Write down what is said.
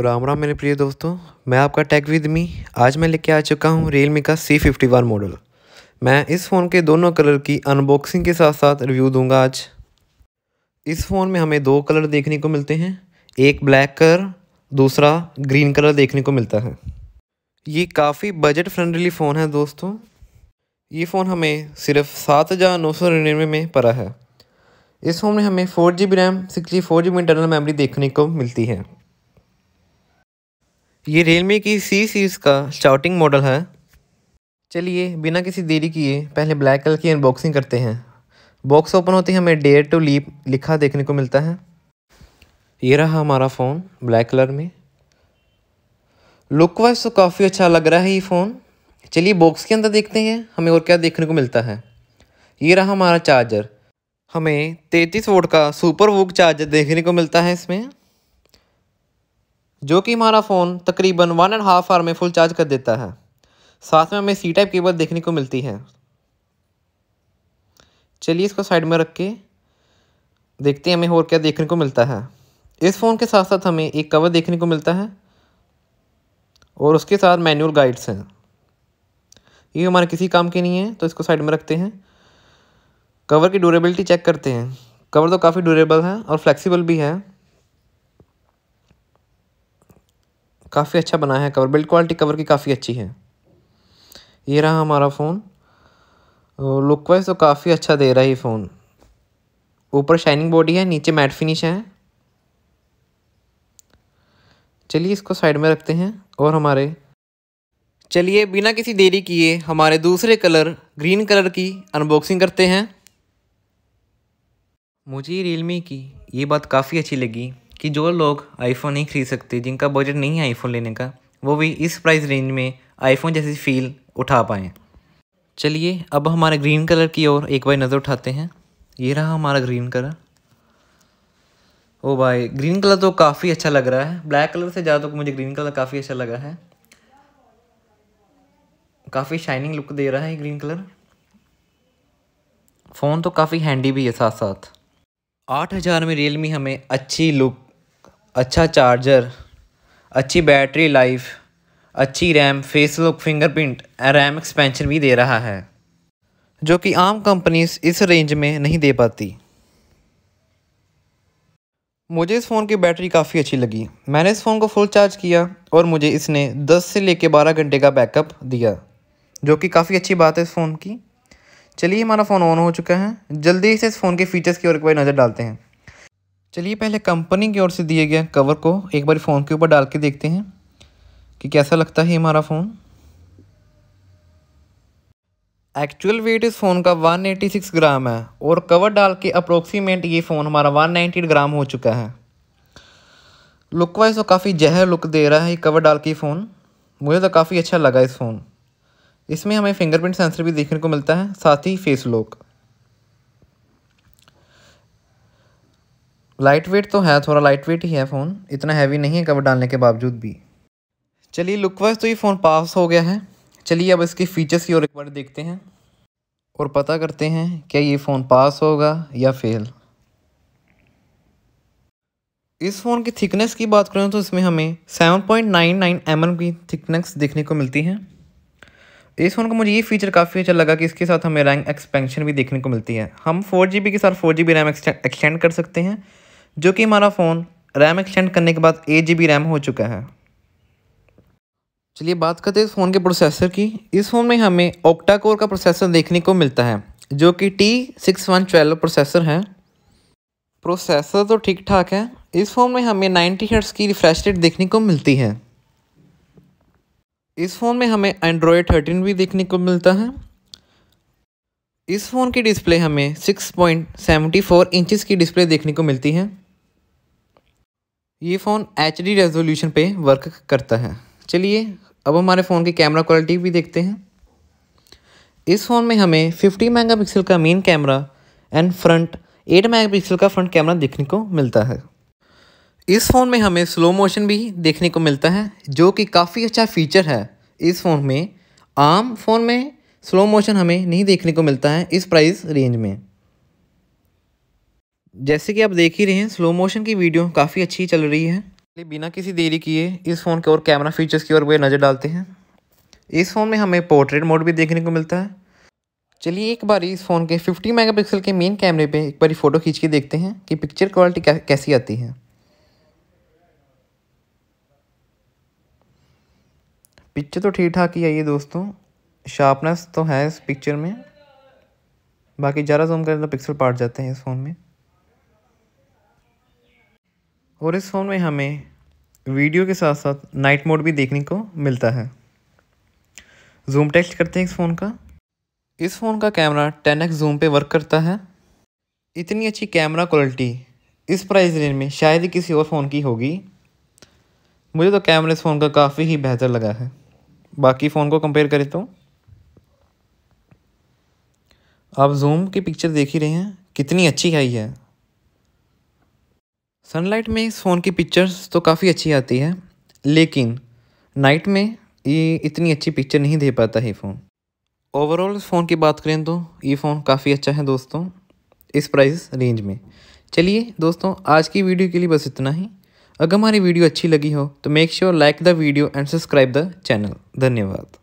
राम राम मेरे प्रिय दोस्तों मैं आपका टेक विद मी आज मैं लेके आ चुका हूँ रियलमी का सी फिफ्टी वन मॉडल मैं इस फ़ोन के दोनों कलर की अनबॉक्सिंग के साथ साथ रिव्यू दूंगा आज इस फ़ोन में हमें दो कलर देखने को मिलते हैं एक ब्लैक कलर दूसरा ग्रीन कलर देखने को मिलता है ये काफ़ी बजट फ्रेंडली फ़ोन है दोस्तों ये फ़ोन हमें सिर्फ सात हज़ार नौ सौ निन्यानवे में पड़ा है इस फ़ोन में हमें four G B RAM sixty four G B internal memory देखने को मिलती है ये रियलमी की सी सीरीज़ का स्टार्टिंग मॉडल है चलिए बिना किसी देरी किए पहले ब्लैक कलर की अनबॉक्सिंग करते हैं बॉक्स ओपन होते ही हमें डेयर टू लीप लिखा देखने को मिलता है ये रहा हमारा फ़ोन ब्लैक कलर में लुक वाइज तो काफ़ी अच्छा लग रहा है ये फ़ोन चलिए बॉक्स के अंदर देखते हैं हमें और क्या देखने को मिलता है ये रहा हमारा चार्जर हमें तैंतीस वोट का सुपर वोक चार्जर देखने को मिलता है इसमें जो कि हमारा फ़ोन तकरीबन वन एंड हाफ आवर में फुल चार्ज कर देता है साथ में हमें सी टाइप केबल देखने को मिलती है चलिए इसको साइड में रख के देखते हैं हमें और क्या देखने को मिलता है इस फ़ोन के साथ साथ हमें एक कवर देखने को मिलता है और उसके साथ मैनुअल गाइड्स हैं ये हमारे किसी काम के नहीं है तो इसको साइड में रखते हैं कवर की ड्यूरेबिलिटी चेक करते हैं कवर तो काफ़ी ड्यूरेबल है और फ्लेक्सिबल भी है काफ़ी अच्छा बनाया है कवर बिल्ड क्वालिटी कवर की काफ़ी अच्छी है ये रहा हमारा फ़ोन लुक वाइज तो काफ़ी अच्छा दे रहा है ये फ़ोन ऊपर शाइनिंग बॉडी है नीचे मैट फिनिश है चलिए इसको साइड में रखते हैं और हमारे चलिए बिना किसी देरी किए हमारे दूसरे कलर ग्रीन कलर की अनबॉक्सिंग करते हैं मुझे रियलमी की ये बात काफ़ी अच्छी लगी कि जो लोग आईफोन नहीं खरीद सकते जिनका बजट नहीं है आईफोन लेने का वो भी इस प्राइस रेंज में आईफोन जैसी फील उठा पाएँ चलिए अब हमारे ग्रीन कलर की ओर एक बार नज़र उठाते हैं ये रहा हमारा ग्रीन कलर ओ भाई ग्रीन कलर तो काफ़ी अच्छा लग रहा है ब्लैक कलर से ज़्यादा तो मुझे ग्रीन कलर काफ़ी अच्छा लगा है काफ़ी शाइनिंग लुक दे रहा है ग्रीन कलर फ़ोन तो काफ़ी हैंडी भी है साथ साथ आठ हज़ार में रियलमी हमें अच्छी लुक अच्छा चार्जर अच्छी बैटरी लाइफ अच्छी RAM face lock fingerprint RAM expansion भी दे रहा है जो कि आम कंपनीज इस रेंज में नहीं दे पाती मुझे इस फ़ोन की बैटरी काफ़ी अच्छी लगी मैंने इस फ़ोन को फुल चार्ज किया और मुझे इसने 10 से लेकर 12 घंटे का बैकअप दिया जो कि काफ़ी अच्छी बात है इस फ़ोन की चलिए हमारा फ़ोन ऑन हो चुका है जल्दी से इस फ़ोन के फीचर्स की ओर एक बार नज़र डालते हैं चलिए पहले कंपनी की ओर से दिए गए कवर को एक बार फ़ोन के ऊपर डाल के देखते हैं कि कैसा लगता है हमारा फ़ोन एक्चुअल वेट इस फ़ोन का 186 ग्राम है और कवर डाल के अप्रोक्सीमेट ये फ़ोन हमारा 190 ग्राम हो चुका है लुक वाइज तो काफ़ी जहर लुक दे रहा है ये कवर डाल के फ़ोन मुझे तो काफ़ी अच्छा लगा इस फ़ोन इसमें हमें फिंगरप्रिंट सेंसर भी देखने को मिलता है साथ ही फेस लुक लाइट वेट तो है थोड़ा लाइट वेट ही है फ़ोन इतना हैवी नहीं है कवर डालने के बावजूद भी चलिए लुक वाइज तो ये फ़ोन पास हो गया है चलिए अब इसके फ़ीचर्स की और एक बार देखते हैं और पता करते हैं क्या ये फ़ोन पास होगा या फेल इस फ़ोन की थिकनेस की बात करें तो इसमें हमें 7.99 पॉइंट एम की थिकनेस देखने को मिलती है इस फ़ोन को मुझे ये फीचर काफ़ी अच्छा लगा कि इसके साथ हमें रैम एक्सपेंशन भी देखने को मिलती है हम फोर जी के साथ फोर जी रैम एक्सटेंड कर सकते हैं जो कि हमारा फ़ोन रैम एक्सटेंड करने के बाद एट जी रैम हो चुका है चलिए बात करते हैं इस फ़ोन के प्रोसेसर की इस फ़ोन में हमें ओक्टा कोर का प्रोसेसर देखने को मिलता है जो कि T six one twelve processor है प्रोसेसर तो ठीक ठाक है इस फ़ोन में हमें नाइन्टी हर्ट्स की रिफ्रेश रेट देखने को मिलती है इस फ़ोन में हमें एंड्रॉयड थर्टीन भी देखने को मिलता है इस फ़ोन की डिस्प्ले हमें सिक्स पॉइंट सेवेंटी फोर की डिस्प्ले देखने को मिलती है ये फ़ोन एच डी रेजोल्यूशन पर वर्क करता है चलिए अब हमारे फ़ोन की कैमरा क्वालिटी भी देखते हैं इस फ़ोन में हमें 50 मेगापिक्सल का main camera and front 8 megapixel का फ्रंट कैमरा देखने को मिलता है इस फ़ोन में हमें स्लो मोशन भी देखने को मिलता है जो कि काफ़ी अच्छा फीचर है इस फ़ोन में आम फ़ोन में स्लो मोशन हमें नहीं देखने को मिलता है इस प्राइस रेंज में जैसे कि आप देख ही रहे हैं स्लो मोशन की वीडियो काफ़ी अच्छी चल रही है बिना किसी देरी किए इस फ़ोन के और कैमरा फीचर्स की ओर वे नज़र डालते हैं इस फ़ोन में हमें पोर्ट्रेट मोड भी देखने को मिलता है चलिए एक बार इस फ़ोन के 50 मेगापिक्सल के मेन कैमरे पे एक बार फ़ोटो खींच के देखते हैं कि पिक्चर क्वालिटी कैसी आती है पिक्चर तो ठीक ठाक ही आई है दोस्तों शार्पनेस तो है इस पिक्चर में बाकी ज़्यादा जूम करें तो पिक्सल पाट जाते हैं इस फ़ोन में और इस फ़ोन में हमें वीडियो के साथ साथ नाइट मोड भी देखने को मिलता है जूम टेस्ट करते हैं इस फ़ोन का इस फ़ोन का कैमरा एक्स जूम पे वर्क करता है इतनी अच्छी कैमरा क्वालिटी इस प्राइस रेंज में शायद ही किसी और फ़ोन की होगी मुझे तो कैमरा इस फ़ोन का काफ़ी ही बेहतर लगा है बाकी फ़ोन को कंपेयर करें तो आप जूम की पिक्चर देख ही रहे हैं कितनी अच्छी आई है सनलाइट में इस फ़ोन की पिक्चर्स तो काफ़ी अच्छी आती है लेकिन नाइट में ये इतनी अच्छी पिक्चर नहीं दे पाता है फ़ोन ओवरऑल इस फ़ोन की बात करें तो ये फ़ोन काफ़ी अच्छा है दोस्तों इस प्राइस रेंज में चलिए दोस्तों आज की वीडियो के लिए बस इतना ही अगर हमारी वीडियो अच्छी लगी हो तो make sure like the video and subscribe the channel धन्यवाद